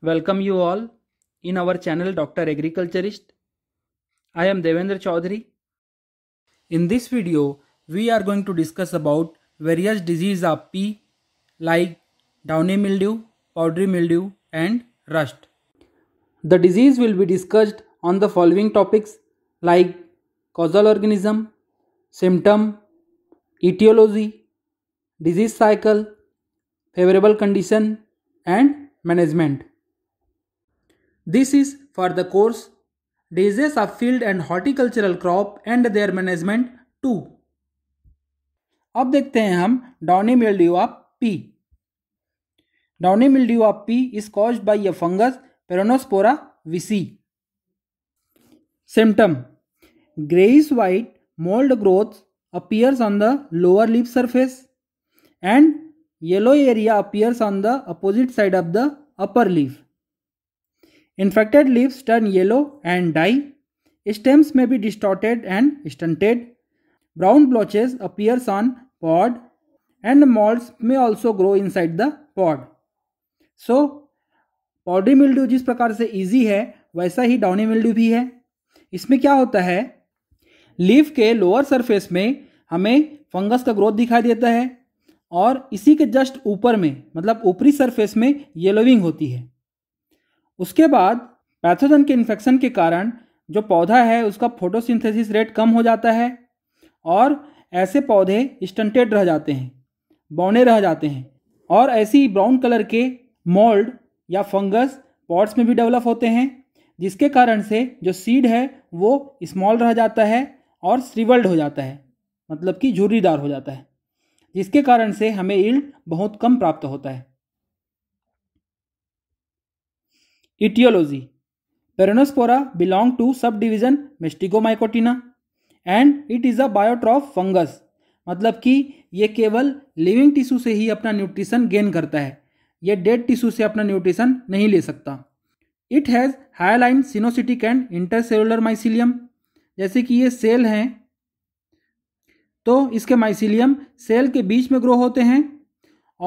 Welcome you all in our channel Dr. Agriculturist. I am Devendra Chaudhary. In this video, we are going to discuss about various diseases of pea like downy mildew, powdery mildew and rust. The disease will be discussed on the following topics like causal organism, symptom, etiology, disease cycle, favorable condition and management. This is for the course diseases of field and horticultural crop and their management टू अब देखते हैं हम downy mildew of pea downy mildew of pea is caused by a fungus Peronospora viciae symptom greyish white mould growth appears on the lower leaf surface and yellow area appears on the opposite side of the upper leaf infected leaves turn yellow and die stems में भी distorted and stunted brown blotches appears on pod and moulds may also grow inside the pod so powdery mildew जिस प्रकार से easy है वैसा ही downy mildew भी है इसमें क्या होता है लीव के लोअर सरफेस में हमें फंगस का ग्रोथ दिखाई देता है और इसी के जस्ट ऊपर में मतलब ऊपरी सरफेस में येलोविंग होती है उसके बाद पैथोजन के इन्फेक्शन के कारण जो पौधा है उसका फोटोसिंथेसिस रेट कम हो जाता है और ऐसे पौधे स्टंटेड रह जाते हैं बौने रह जाते हैं और ऐसी ब्राउन कलर के मोल्ड या फंगस पॉट्स में भी डेवलप होते हैं जिसके कारण से जो सीड है वो स्मॉल रह जाता है और श्रीवल्ड हो जाता है मतलब कि झुर्रीदार हो जाता है जिसके कारण से हमें ईल्ड बहुत कम प्राप्त होता है etiology peronospora belong to subdivision mesticomycotina and it is a biotroph fungus मतलब कि ये केवल लिविंग टिश्यू से ही अपना न्यूट्रिशन गेन करता है ये डेड टिश्यू से अपना न्यूट्रिशन नहीं ले सकता it has hyaline coenocytic and intercellular mycelium जैसे कि ये सेल हैं तो इसके माइसिलियम सेल के बीच में ग्रो होते हैं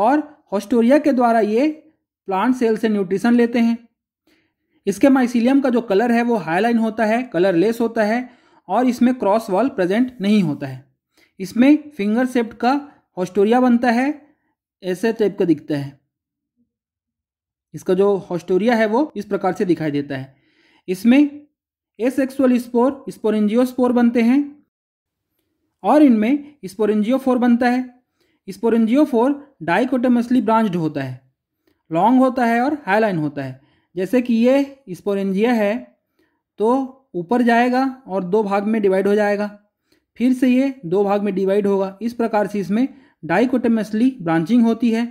और हॉस्टोरिया के द्वारा ये प्लांट सेल से न्यूट्रिशन लेते हैं इसके माइसिलियम का जो कलर है वो हाईलाइन होता है कलर लेस होता है और इसमें क्रॉस वॉल प्रेजेंट नहीं होता है इसमें फिंगर सेप्ट का हॉस्टोरिया बनता है ऐसे टाइप का दिखता है इसका जो हॉस्टोरिया है वो इस प्रकार से दिखाई देता है इसमें एसेक्सुअल स्पोर स्पोरेंजियो स्पोर बनते हैं और इनमें स्पोरेंजियो फोर बनता है स्पोरेंजियो फोर डाइकोटमसली ब्रांच्ड होता है लॉन्ग होता है और हाईलाइन होता है जैसे कि ये स्पोरेंजिया है तो ऊपर जाएगा और दो भाग में डिवाइड हो जाएगा फिर से ये दो भाग में डिवाइड होगा इस प्रकार से इसमें डाइकोटमसली ब्रांचिंग होती है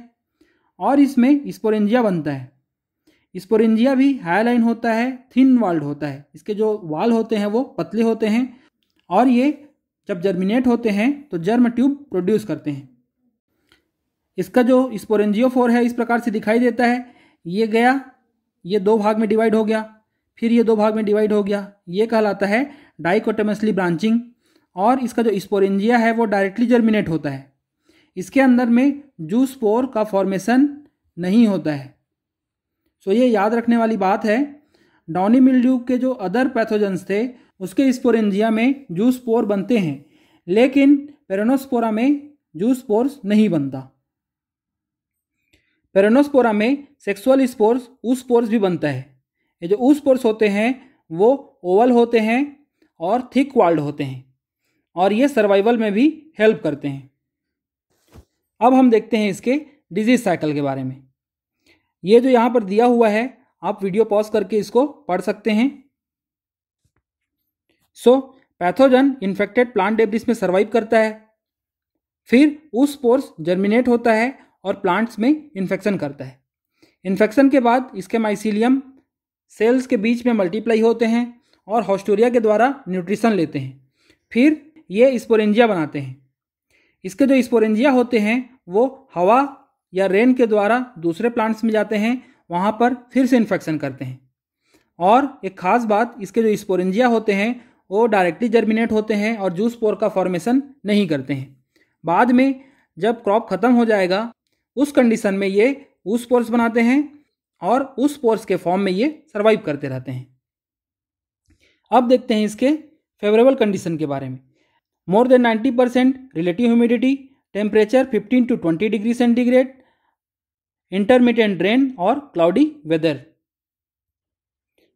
और इसमें स्पोरेंजिया बनता है स्पोरेंजिया भी हाई लाइन होता है थिन वाल्ड होता है इसके जो वाल होते हैं वो पतले होते हैं और ये जब जर्मिनेट होते हैं तो जर्म ट्यूब प्रोड्यूस करते हैं इसका जो फोर है इस प्रकार से दिखाई देता है ये गया ये दो भाग में डिवाइड हो गया फिर ये दो भाग में डिवाइड हो गया ये कहलाता है डाइकोटमसली ब्रांचिंग और इसका जो स्पोरेंजिया है वो डायरेक्टली जर्मिनेट होता है इसके अंदर में जूस पोर का फॉर्मेशन नहीं होता है सो ये याद रखने वाली बात है डाउनी मिल्ड्यू के जो अदर पैथोजेंस थे उसके स्पोरेंजिया में जूस पोर बनते हैं लेकिन पेरोनोस्पोरा में जूस पोर्स नहीं बनता पेरोनोस्पोरा में सेक्सुअल स्पोर्स उस पोर्स भी बनता है ये जो उस पोर्स होते हैं वो ओवल होते हैं और थिक वाल्ड होते हैं और ये सर्वाइवल में भी हेल्प करते हैं अब हम देखते हैं इसके डिजीज साइकिल के बारे में ये जो यहाँ पर दिया हुआ है आप वीडियो पॉज करके इसको पढ़ सकते हैं so pathogen infected plant debris में सर्वाइव करता है फिर उस पोर्स जर्मिनेट होता है और प्लांट्स में इन्फेक्शन करता है इन्फेक्शन के बाद इसके माइसिलियम सेल्स के बीच में मल्टीप्लाई होते हैं और हॉस्टोरिया के द्वारा न्यूट्रिशन लेते हैं फिर ये स्पोरेंजिया बनाते हैं इसके जो स्पोरेंजिया होते हैं वो हवा या रेन के द्वारा दूसरे प्लांट्स में जाते हैं वहाँ पर फिर से इन्फेक्शन करते हैं और एक ख़ास बात इसके जो स्पोरेंजिया होते हैं वो डायरेक्टली जर्मिनेट होते हैं और जूस पोर का फॉर्मेशन नहीं करते हैं बाद में जब क्रॉप ख़त्म हो जाएगा उस कंडीशन में ये उस पोर्स बनाते हैं और उस पोर्स के फॉर्म में ये सर्वाइव करते रहते हैं अब देखते हैं इसके फेवरेबल कंडीशन के बारे में more than 90 percent relative humidity temperature 15 to 20 degree centigrade intermediate rain और cloudy weather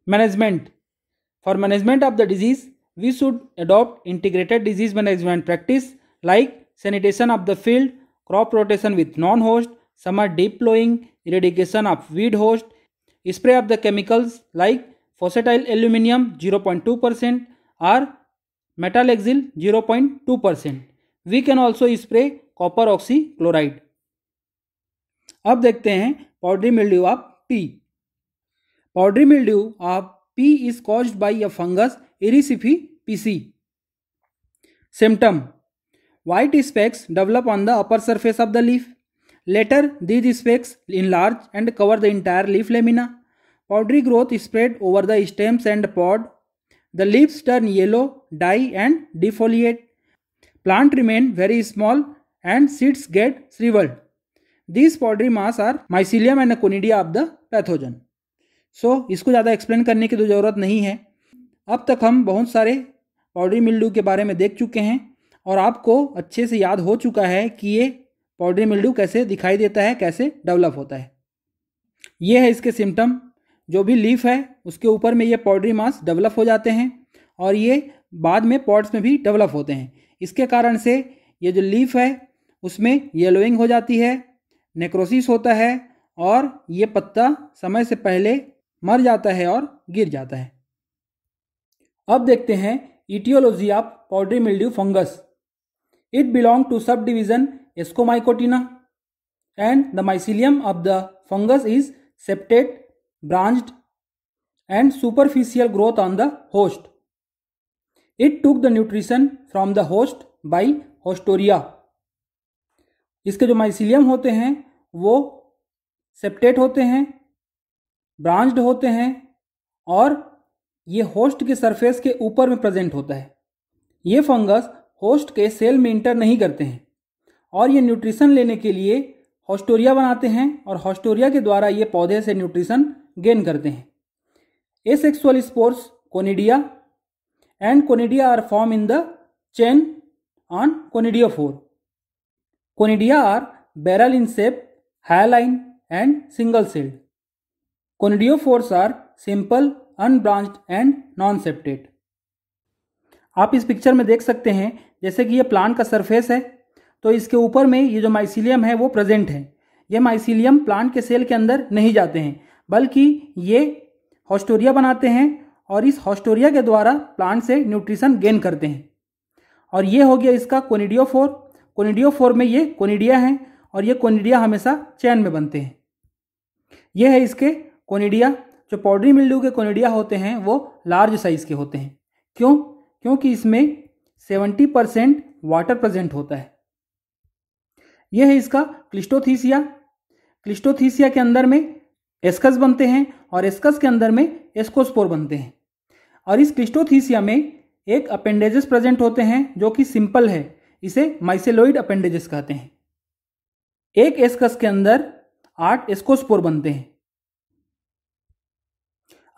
management for management of the disease we should adopt integrated disease management practice like sanitation of the field crop rotation with non host summer deep plowing eradication of weed host spray of the chemicals like fossetile aluminum 0.2% or metalaxyl 0.2% we can also spray copper oxychloride अब देखते हैं powdery mildew of pea powdery mildew of pea is caused by a fungus Erysiphe pisi symptom White specks develop on the upper surface of the leaf. Later, these specks enlarge and cover the entire leaf lamina. Powdery growth is spread over the stems and pod. The leaves turn yellow, die and defoliate. Plant remain very small and seeds get shriveled. These powdery mass are mycelium and conidia of the pathogen. So so, इसको ज़्यादा explain करने की तो ज़रूरत नहीं है अब तक हम बहुत सारे पाउडरी मिल्डू के बारे में देख चुके हैं और आपको अच्छे से याद हो चुका है कि ये पाउडरी मिल्डू कैसे दिखाई देता है कैसे डेवलप होता है ये है इसके सिम्टम जो भी लीफ है उसके ऊपर में ये पाउडरी मास डेवलप हो जाते हैं और ये बाद में पॉट्स में भी डेवलप होते हैं इसके कारण से ये जो लीफ है उसमें येलोइंग हो जाती है नेक्रोसिस होता है और ये पत्ता समय से पहले मर जाता है और गिर जाता है अब देखते हैं etiology of powdery mildew fungus it belong to subdivision ascomycotina and the mycelium of the fungus is septate branch and superficial growth on the host it took the nutrition from the host by haustoria इसके जो mycelium होते हैं वो septate होते हैं branch होते हैं और ये होस्ट के सरफेस के ऊपर में प्रेजेंट होता है ये फंगस होस्ट के सेल में इंटर नहीं करते हैं और ये न्यूट्रिशन लेने के लिए हॉस्टोरिया बनाते हैं और हॉस्टोरिया के द्वारा ये पौधे से न्यूट्रिशन गेन करते हैं sexual spores conidia and conidia are form in the chain on conidiophore conidia are borne in सेप hyaline and single celled conidiophores are simple unbranched and non septate आप इस picture में देख सकते हैं जैसे कि ये प्लांट का सरफेस है तो इसके ऊपर में ये जो माइसिलियम है वो प्रेजेंट है ये माइसिलियम प्लांट के सेल के अंदर नहीं जाते हैं बल्कि ये हॉस्टोरिया बनाते हैं और इस हॉस्टोरिया के द्वारा प्लांट से न्यूट्रिशन गेन करते हैं और ये हो गया इसका कोनिडियोफोर कोनिडियोफोर में ये कोनिडिया हैं और ये कोनिडिया हमेशा चैन में बनते हैं ये है इसके कोनिडिया जो पाउडरी मिल्डू के कोनिडिया होते हैं वो लार्ज साइज़ के होते हैं क्यों क्योंकि इसमें सेवेंटी परसेंट वाटर प्रेजेंट होता है यह है इसका क्लिस्टोथीसिया क्लिस्टोथीसिया के अंदर में एस्कस बनते हैं और एस्कस के अंदर में एस्कोस्पोर बनते हैं और इस क्लिस्टोथीसिया में एक अपेंडेजेस प्रेजेंट होते हैं जो कि सिंपल है इसे माइसेलोइड अपेंडेजेस कहते हैं एक एस्कस के अंदर आठ एस्कोस्पोर बनते हैं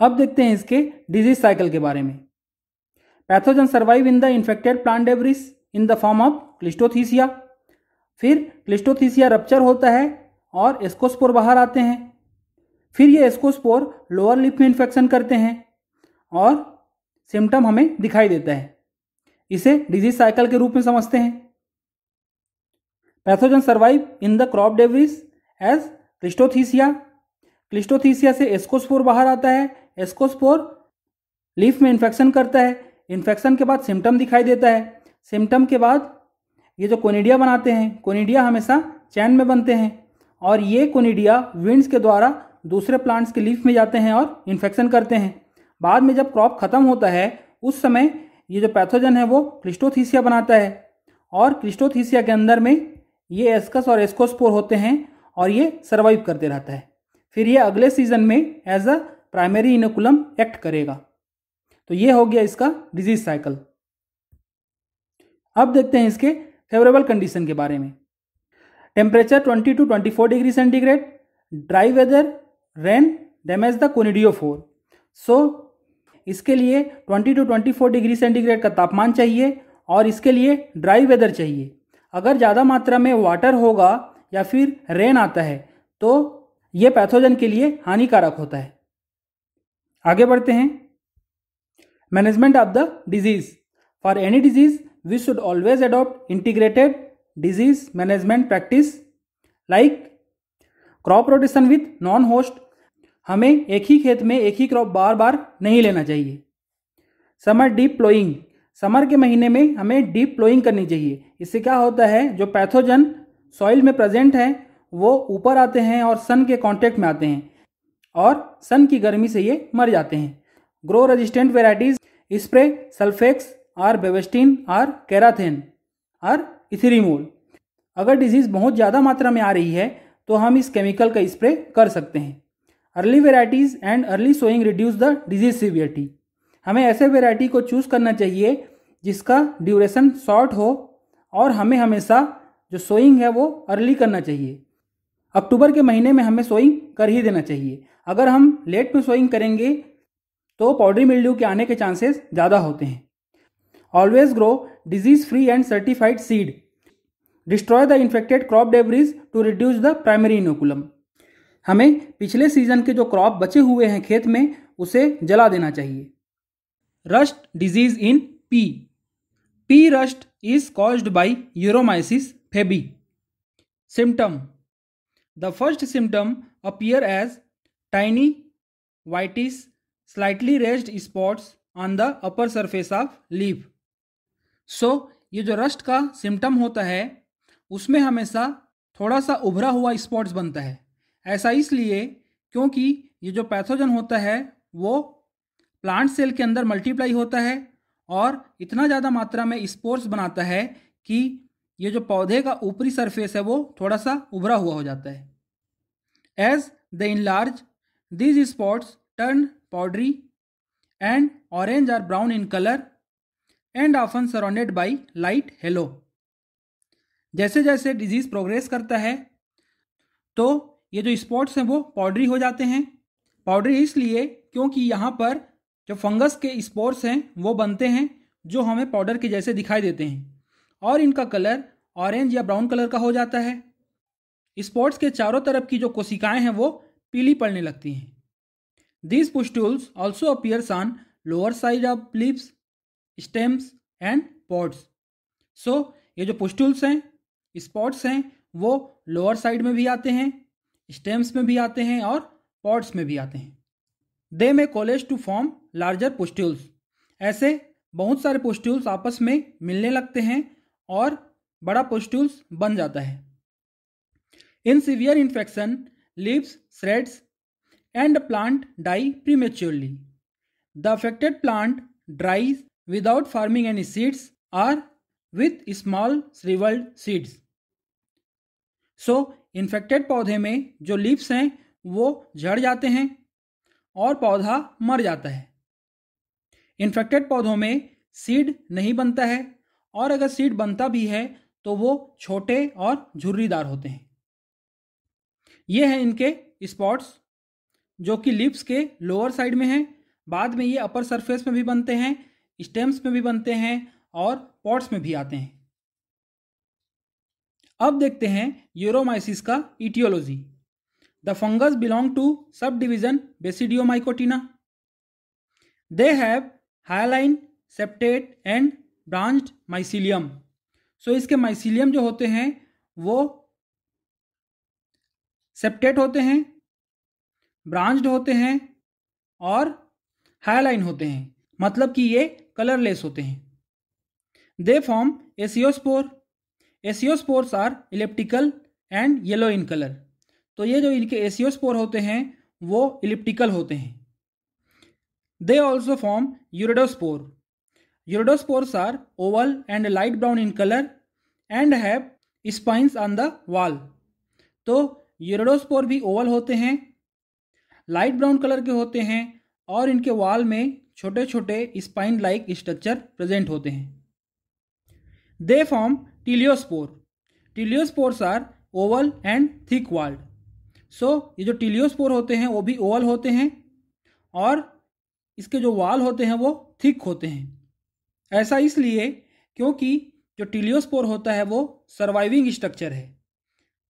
अब देखते हैं इसके डिजीज साइकिल के बारे में pathogen survive in the infected plant debris in the form of cleistothecia फिर क्लिस्टोथीसिया रप्चर होता है और एस्कोस्पोर बाहर आते हैं फिर ये एस्कोस्पोर लोअर लिप में इन्फेक्शन करते हैं और सिम्टम हमें दिखाई देता है इसे डिजीज साइकिल के रूप में समझते हैं pathogen survive in the crop debris as cleistothecia cleistothecia से एस्कोस्पोर बाहर आता है एस्कोस्पोर लीफ में इन्फेक्शन करता है इन्फेक्शन के बाद सिम्टम दिखाई देता है सिम्टम के बाद ये जो कोनिडिया बनाते हैं कोनिडिया हमेशा चैन में बनते हैं और ये कोनिडिया विंड्स के द्वारा दूसरे प्लांट्स के लीफ में जाते हैं और इन्फेक्शन करते हैं बाद में जब क्रॉप खत्म होता है उस समय ये जो पैथोजन है वो क्रिस्टोथीसिया बनाता है और क्रिस्टोथीसिया के अंदर में ये एस्कस और एस्कोस्पोर होते हैं और ये सर्वाइव करते रहता है फिर ये अगले सीजन में as a primary inoculum act करेगा तो ये हो गया इसका डिजीज साइकिल अब देखते हैं इसके फेवरेबल कंडीशन के बारे में temperature 20 to 24 degree centigrade dry weather rain damage the फोर सो इसके लिए 20 टू 24 डिग्री सेंटीग्रेड का तापमान चाहिए और इसके लिए ड्राई वेदर चाहिए अगर ज़्यादा मात्रा में वाटर होगा या फिर रेन आता है तो ये पैथोजन के लिए हानिकारक होता है आगे बढ़ते हैं management of the disease for any disease we should always adopt integrated disease management practice like crop rotation with non host हमें एक ही खेत में एक ही क्रॉप बार बार नहीं लेना चाहिए समर डीप प्लोइंग समर के महीने में हमें डीप प्लोइंग करनी चाहिए इससे क्या होता है जो पैथोजन सॉइल में प्रेजेंट है वो ऊपर आते हैं और सन के कांटेक्ट में आते हैं और सन की गर्मी से ये मर जाते हैं grow resistant varieties spray Sulfex or Bavistin or Karathane or ethirimol अगर डिजीज़ बहुत ज़्यादा मात्रा में आ रही है तो हम इस केमिकल का स्प्रे कर सकते हैं early varieties and early sowing reduce the disease severity हमें ऐसे वेराइटी को चूज़ करना चाहिए जिसका ड्यूरेशन शॉर्ट हो और हमें हमेशा जो सोइंग है वो अर्ली करना चाहिए अक्टूबर के महीने में हमें सोइंग कर ही देना चाहिए अगर हम लेट में सोइंग करेंगे तो पाउडरी मिल्ड्यू के आने के चांसेस ज़्यादा होते हैं always grow disease free and certified seed destroy the infected crop debris to reduce the primary inoculum हमें पिछले सीजन के जो क्रॉप बचे हुए हैं खेत में उसे जला देना चाहिए rust disease in pea pea rust is caused by Uromyces fabae symptom the first symptom appear as tiny whitish slightly raised spots on the upper surface of leave so ये जो रस्ट का सिम्टम होता है उसमें हमेशा थोड़ा सा उभरा हुआ स्पॉट्स बनता है ऐसा इसलिए क्योंकि ये जो पैथोजन होता है वो प्लांट सेल के अंदर मल्टीप्लाई होता है और इतना ज़्यादा मात्रा में स्पोर्स बनाता है कि ये जो पौधे का ऊपरी सरफेस है वो थोड़ा सा उभरा हुआ हो जाता है as they enlarge these spots turn powdery and orange or brown in color and often surrounded by light halo. जैसे जैसे डिजीज प्रोग्रेस करता है तो ये जो स्पॉट्स हैं वो पाउडरी हो जाते हैं पाउडरी इसलिए क्योंकि यहाँ पर जो फंगस के स्पोर्ट्स हैं वो बनते हैं जो हमें पाउडर के जैसे दिखाई देते हैं और इनका कलर ऑरेंज या ब्राउन कलर का हो जाता है स्पॉट्स के चारों तरफ की जो कोशिकाएं हैं वो पीली पड़ने लगती हैं These pustules also appears on lower side of leaves, stems and pods. So so, ये जो पुस्टुल्स हैं स्पॉट्स हैं वो लोअर साइड में भी आते हैं स्टेम्स में भी आते हैं और पॉट्स में भी आते हैं they may coalesce to form larger pustules ऐसे बहुत सारे पुस्टुल्स आपस में मिलने लगते हैं और बड़ा पुस्टुल्स बन जाता है in severe infection leaves threads and the plant die prematurely. The affected plant dries without forming any seeds or with small shriveled seeds. so, infected पौधे में जो leaves हैं वो झड़ जाते हैं और पौधा मर जाता है इन्फेक्टेड पौधों में सीड नहीं बनता है और अगर सीड बनता भी है तो वो छोटे और झुर्रीदार होते हैं ये हैं इनके स्पॉट्स जो कि लिप्स के लोअर साइड में है बाद में ये अपर सरफेस में भी बनते हैं स्टेम्स में भी बनते हैं और पॉट्स में भी आते हैं अब देखते हैं यूरोमाइसिस का etiology the fungus belong to subdivision Basidiomycotina they have hyaline septate and branched mycelium so इसके माइसिलियम जो होते हैं वो सेप्टेट होते हैं ब्रांच्ड होते हैं और हाईलाइन होते हैं मतलब कि ये कलरलेस होते हैं they form aeciospore aeciospores are elliptical and yellow in colour तो ये जो इनके एसियोस्पोर होते हैं वो इलिप्टिकल होते हैं they also form urediospore urediospores are oval and light brown in colour and have spines on the wall तो यूरिडोस्पोर भी ओवल होते हैं लाइट ब्राउन कलर के होते हैं और इनके वाल में छोटे छोटे स्पाइन लाइक स्ट्रक्चर प्रेजेंट होते हैं they form teliospore teliospores are oval and thick walled so ये जो टीलियोस्पोर होते हैं वो भी ओवल होते हैं और इसके जो वाल होते हैं वो थिक होते हैं ऐसा इसलिए क्योंकि जो टीलियोस्पोर होता है वो सर्वाइविंग स्ट्रक्चर है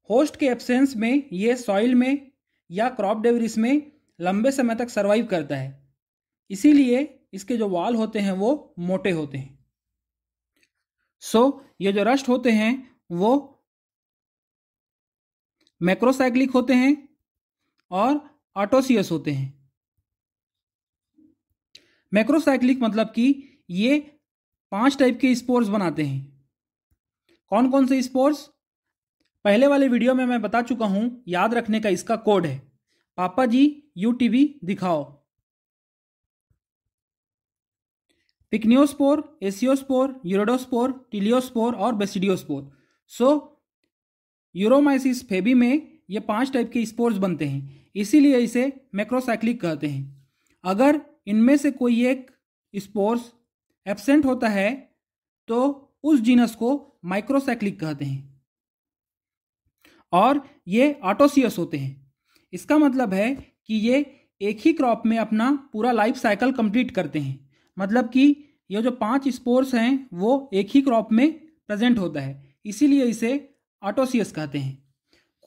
होस्ट के एब्सेंस में ये सॉइल में या क्रॉप डेवर इसमें लंबे समय तक सर्वाइव करता है इसीलिए इसके जो वाल होते हैं वो मोटे होते हैं सो so, ये जो रस्ट होते हैं वो मैक्रोसाइक्लिक होते हैं और ऑटोसियस होते हैं मैक्रोसाइक्लिक मतलब कि ये पांच टाइप के स्पोर्स बनाते हैं कौन कौन से स्पोर्स पहले वाले वीडियो में मैं बता चुका हूं याद रखने का इसका कोड है पापा जी यू टीवी दिखाओ पिकनियोस्पोर एसियोस्पोर यूरोडोस्पोर टिलियोस्पोर और बेसिडियोस्पोर सो यूरोमाइसिस फेबी में ये पांच टाइप के स्पोर्स बनते हैं इसीलिए इसे मैक्रोसाइक्लिक कहते हैं अगर इनमें से कोई एक स्पोर्स एब्सेंट होता है तो उस जीनस को माइक्रोसाइक्लिक कहते हैं और ये ऑटोसियस होते हैं इसका मतलब है कि ये एक ही क्रॉप में अपना पूरा लाइफ साइकिल कंप्लीट करते हैं मतलब कि ये जो पांच स्पोर्स हैं वो एक ही क्रॉप में प्रेजेंट होता है इसीलिए इसे ऑटोसियस कहते हैं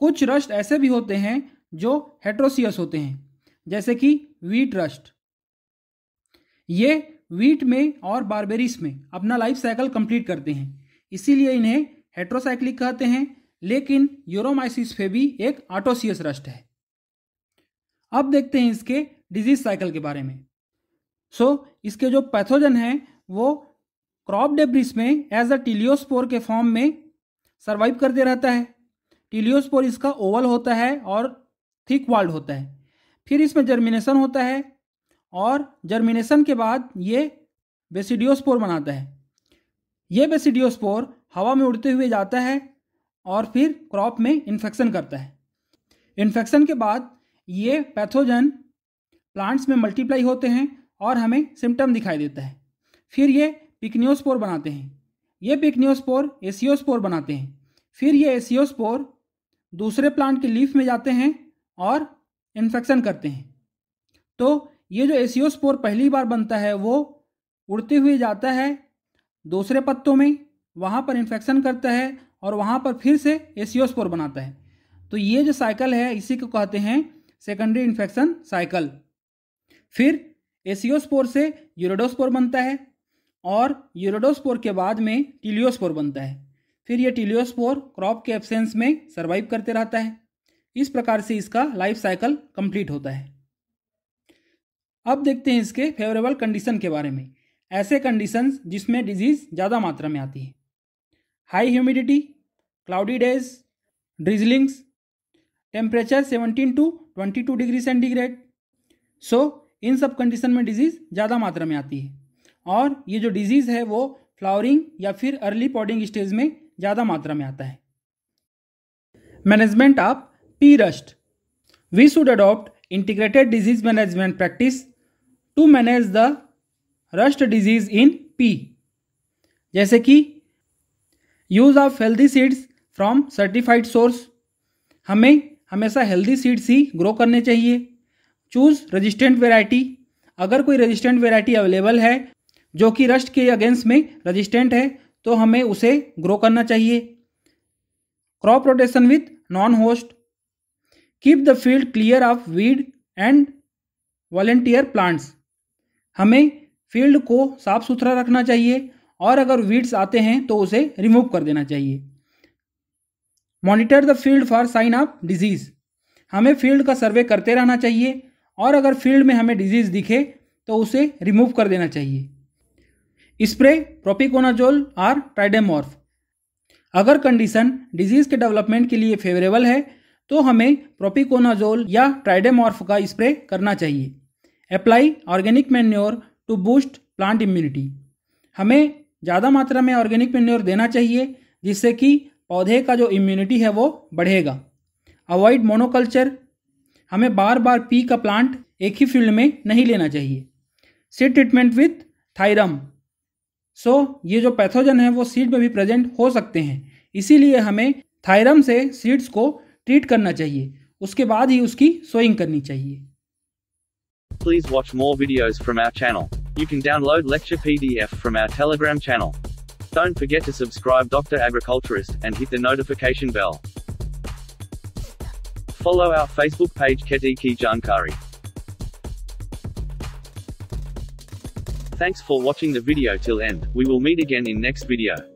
कुछ रस्ट ऐसे भी होते हैं जो हेट्रोसियस होते हैं जैसे कि वीट रस्ट ये वीट में और बारबेरिस में अपना लाइफ साइकिल कंप्लीट करते हैं इसीलिए इन्हें हेट्रोसाइक्लिक कहते हैं लेकिन यूरोमाइसिस फेबी एक आटोसियस रस्ट है अब देखते हैं इसके डिजीज साइकिल के बारे में सो so, इसके जो पैथोजन है वो क्रॉप डेब्रिस में एज अ टीलियोस्पोर के फॉर्म में सर्वाइव करते रहता है टीलियोस्पोर इसका ओवल होता है और थिक वाल्ड होता है फिर इसमें जर्मिनेशन होता है और जर्मिनेशन के बाद ये बेसिडियोस्पोर बनाता है ये बेसिडियोस्पोर हवा में उड़ते हुए जाता है और फिर क्रॉप में इन्फेक्शन करता है इन्फेक्शन के बाद ये पैथोजन प्लांट्स में मल्टीप्लाई होते हैं और हमें सिम्टम दिखाई देता है फिर ये पिकनियोस्पोर बनाते हैं ये पिकनियोस्पोर एसियोस्पोर बनाते हैं फिर ये एसियोस्पोर दूसरे प्लांट के लीफ में जाते हैं और इन्फेक्शन करते हैं तो ये जो एसियोस्पोर पहली बार बनता है वो उड़ते हुए जाता है दूसरे पत्तों में वहाँ पर इन्फेक्शन करता है और वहाँ पर फिर से एसियोस्पोर बनाता है तो ये जो साइकिल है इसी को कहते हैं सेकेंडरी इन्फेक्शन साइकिल फिर एसियोस्पोर से यूरोडोस्पोर बनता है और यूरोडोस्पोर के बाद में टिलियोस्पोर बनता है फिर ये टिलियोस्पोर क्रॉप के एब्सेंस में सर्वाइव करते रहता है इस प्रकार से इसका लाइफ साइकिल कंप्लीट होता है अब देखते हैं इसके फेवरेबल कंडीशन के बारे में ऐसे कंडीशंस जिसमें डिजीज़ ज़्यादा मात्रा में आती है high humidity, cloudy days, drizzlings, temperature 17 to 22 degree centigrade so इन सब कंडीशन में डिजीज़ ज़्यादा मात्रा में आती है और ये जो डिजीज़ है वो फ्लावरिंग या फिर अर्ली पॉडिंग स्टेज में ज़्यादा मात्रा में आता है management of pea rust we should adopt integrated disease management practice to manage the rust disease in pea जैसे कि use of healthy seeds from certified source हमें हमेशा हेल्दी सीड्स ही ग्रो करने चाहिए चूज़ रजिस्टेंट वेराइटी अगर कोई resistant variety available है जो कि रस्ट के अगेंस्ट में रजिस्टेंट है तो हमें उसे ग्रो करना चाहिए crop rotation with non host keep the field clear of weed and volunteer plants हमें फील्ड को साफ सुथरा रखना चाहिए और अगर वीड्स आते हैं तो उसे रिमूव कर देना चाहिए monitor the field for sign of disease हमें फील्ड का सर्वे करते रहना चाहिए और अगर फील्ड में हमें डिजीज़ दिखे तो उसे रिमूव कर देना चाहिए स्प्रे प्रोपिकोनाजोल और ट्राइडेमॉर्फ अगर कंडीशन डिजीज़ के डेवलपमेंट के लिए फेवरेबल है तो हमें प्रोपिकोनाजोल या ट्राइडेमॉर्फ का स्प्रे करना चाहिए apply organic manure to boost plant immunity हमें ज़्यादा मात्रा में ऑर्गेनिक मेन्योर देना चाहिए जिससे कि पौधे का जो इम्यूनिटी है वो बढ़ेगा अवॉइड मोनोकल्चर हमें बार बार पी का प्लांट एक ही फील्ड में नहीं लेना चाहिए seed treatment with thiram so ये जो पैथोजन है वो सीड में भी प्रेजेंट हो सकते हैं इसीलिए हमें थायरम से सीड्स को ट्रीट करना चाहिए उसके बाद ही उसकी सोइंग करनी चाहिए please watch more videos from our channel You can download lecture PDF from our Telegram channel. Don't forget to subscribe Dr. Agriculturist, and hit the notification bell. Follow our Facebook page Ketiki Jankari. Thanks for watching the video till end, we will meet again in next video.